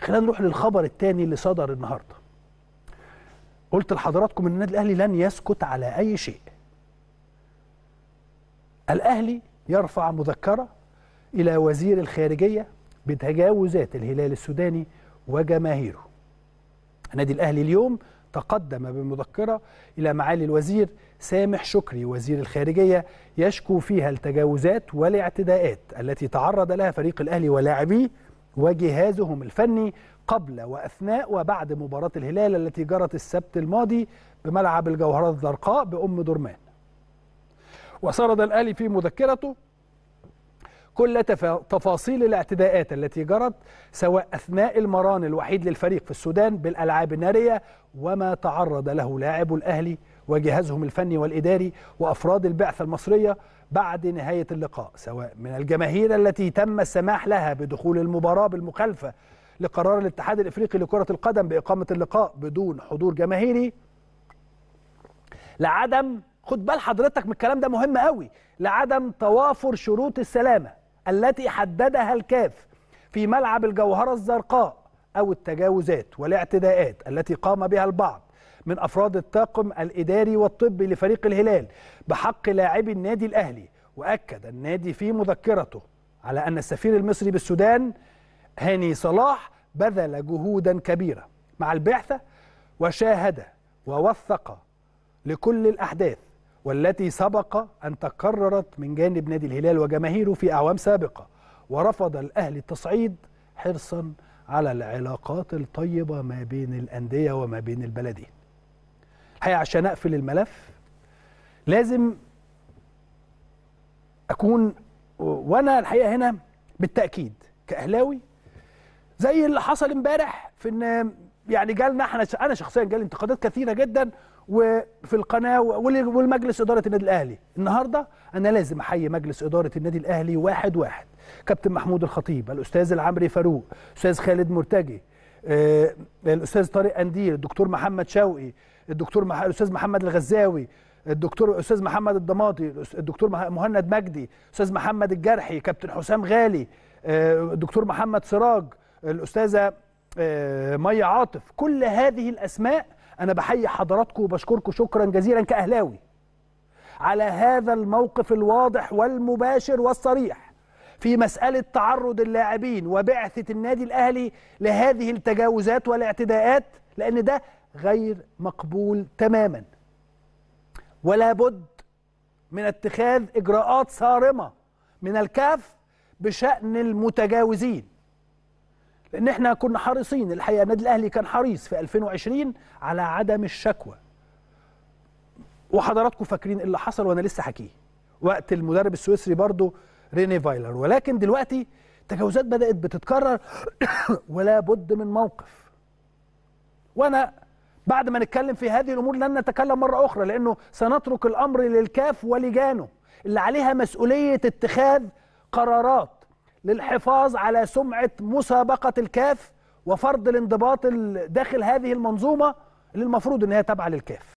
خلينا نروح للخبر الثاني اللي صدر النهارده قلت لحضراتكم ان النادي الاهلي لن يسكت على اي شيء الاهلي يرفع مذكره الى وزير الخارجيه بتجاوزات الهلال السوداني وجماهيره النادي الاهلي اليوم تقدم بمذكره الى معالي الوزير سامح شكري وزير الخارجيه يشكو فيها التجاوزات والاعتداءات التي تعرض لها فريق الاهلي ولاعبيه وجهازهم الفني قبل وأثناء وبعد مباراة الهلال التي جرت السبت الماضي بملعب الجوهرة الزرقاء بأم درمان وسرد الأهلي في مذكرته كل تفاصيل الاعتداءات التي جرت سواء أثناء المران الوحيد للفريق في السودان بالألعاب النارية وما تعرض له لاعب الأهلي وجهازهم الفني والإداري وأفراد البعثة المصرية بعد نهاية اللقاء سواء من الجماهير التي تم السماح لها بدخول المباراة بالمخالفة لقرار الاتحاد الإفريقي لكرة القدم بإقامة اللقاء بدون حضور جماهيري لعدم خد بال حضرتك من الكلام ده مهم قوي لعدم توافر شروط السلامة التي حددها الكاف في ملعب الجوهرة الزرقاء أو التجاوزات والاعتداءات التي قام بها البعض من أفراد الطاقم الإداري والطبي لفريق الهلال بحق لاعبي النادي الأهلي وأكد النادي في مذكرته على أن السفير المصري بالسودان هاني صلاح بذل جهودا كبيرة مع البعثة وشاهد ووثق لكل الأحداث والتي سبق أن تكررت من جانب نادي الهلال وجماهيره في أعوام سابقة ورفض الأهلي التصعيد حرصا على العلاقات الطيبة ما بين الأندية وما بين البلدين الحقيقة عشان أقفل الملف لازم أكون وأنا الحقيقة هنا بالتأكيد كأهلاوي زي اللي حصل امبارح في ان يعني جالنا احنا انا شخصيا جالي انتقادات كثيره جدا وفي القناه والمجلس اداره النادي الاهلي النهارده انا لازم احيي مجلس اداره النادي الاهلي واحد واحد كابتن محمود الخطيب الاستاذ العمري فاروق استاذ خالد مرتجي آه، الاستاذ طارق قنديل الدكتور محمد شوقي الدكتور مح... الاستاذ محمد الغزاوي الدكتور الاستاذ محمد الضماطي الدكتور مهند مجدي استاذ محمد الجرحي كابتن حسام غالي آه، الدكتور محمد سراج الاستاذه آه، مي عاطف كل هذه الاسماء انا بحيي حضراتكم وبشكركم شكرا جزيلا كاهلاوي على هذا الموقف الواضح والمباشر والصريح في مسألة تعرض اللاعبين وبعثة النادي الأهلي لهذه التجاوزات والاعتداءات لأن ده غير مقبول تماما ولا بد من اتخاذ إجراءات صارمة من الكاف بشأن المتجاوزين لان احنا كنا حريصين الحقيقه النادي الاهلي كان حريص في 2020 على عدم الشكوى وحضراتكم فاكرين إيه اللي حصل وانا لسه حكيه وقت المدرب السويسري برضه ريني فايلر ولكن دلوقتي تجاوزات بدات بتتكرر ولا بد من موقف وانا بعد ما نتكلم في هذه الامور لن نتكلم مره اخرى لانه سنترك الامر للكاف ولجانه اللي عليها مسؤوليه اتخاذ قرارات للحفاظ على سمعة مسابقة الكاف وفرض الانضباط داخل هذه المنظومة اللي المفروض أنها تابعة للكاف